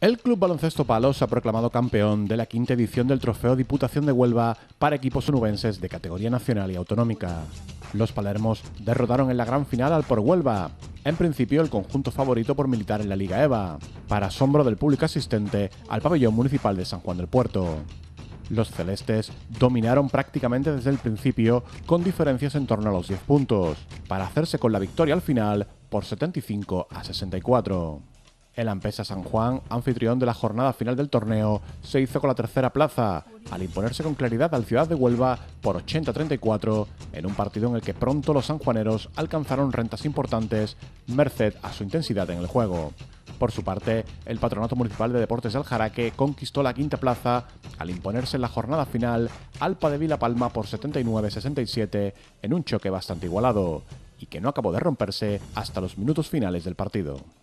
El Club Baloncesto Palos ha proclamado campeón de la quinta edición del Trofeo Diputación de Huelva para equipos onubenses de categoría nacional y autonómica. Los palermos derrotaron en la gran final al por Huelva, en principio el conjunto favorito por militar en la Liga EVA, para asombro del público asistente al pabellón municipal de San Juan del Puerto. Los celestes dominaron prácticamente desde el principio con diferencias en torno a los 10 puntos, para hacerse con la victoria al final por 75 a 64. El Ampesa San Juan, anfitrión de la jornada final del torneo, se hizo con la tercera plaza, al imponerse con claridad al Ciudad de Huelva por 80-34, en un partido en el que pronto los sanjuaneros alcanzaron rentas importantes, merced a su intensidad en el juego. Por su parte, el Patronato Municipal de Deportes del Jaraque conquistó la quinta plaza al imponerse en la jornada final Alpa de Vila Palma por 79-67 en un choque bastante igualado y que no acabó de romperse hasta los minutos finales del partido.